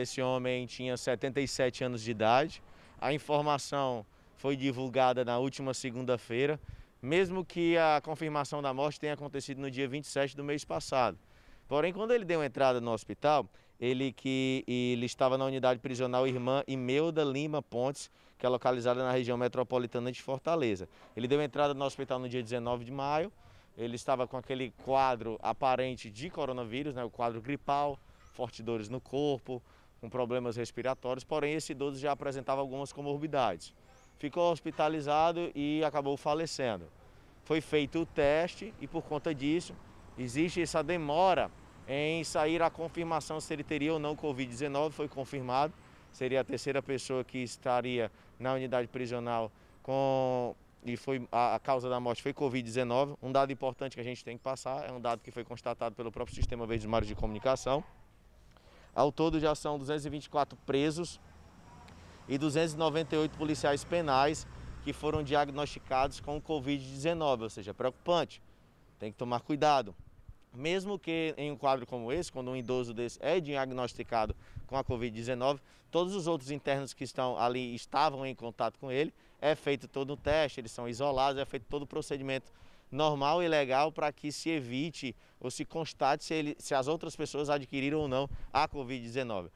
Esse homem tinha 77 anos de idade. A informação foi divulgada na última segunda-feira, mesmo que a confirmação da morte tenha acontecido no dia 27 do mês passado. Porém, quando ele deu entrada no hospital, ele que ele estava na unidade prisional Irmã Imelda Lima Pontes, que é localizada na região metropolitana de Fortaleza. Ele deu entrada no hospital no dia 19 de maio. Ele estava com aquele quadro aparente de coronavírus, né, o quadro gripal, fortes dores no corpo, com problemas respiratórios, porém esse idoso já apresentava algumas comorbidades. Ficou hospitalizado e acabou falecendo. Foi feito o teste e por conta disso existe essa demora em sair a confirmação se ele teria ou não Covid-19, foi confirmado. Seria a terceira pessoa que estaria na unidade prisional com e foi a, causa da morte foi Covid-19. Um dado importante que a gente tem que passar é um dado que foi constatado pelo próprio Sistema Verde Mares de Comunicação. Ao todo já são 224 presos e 298 policiais penais que foram diagnosticados com Covid-19, ou seja, preocupante. Tem que tomar cuidado. Mesmo que em um quadro como esse, quando um idoso desse é diagnosticado com a Covid-19, todos os outros internos que estão ali estavam em contato com ele, é feito todo o teste, eles são isolados, é feito todo o procedimento normal e legal para que se evite ou se constate se, ele, se as outras pessoas adquiriram ou não a Covid-19.